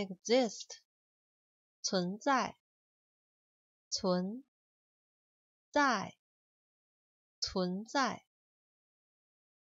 Exist，存在，存，在，存在。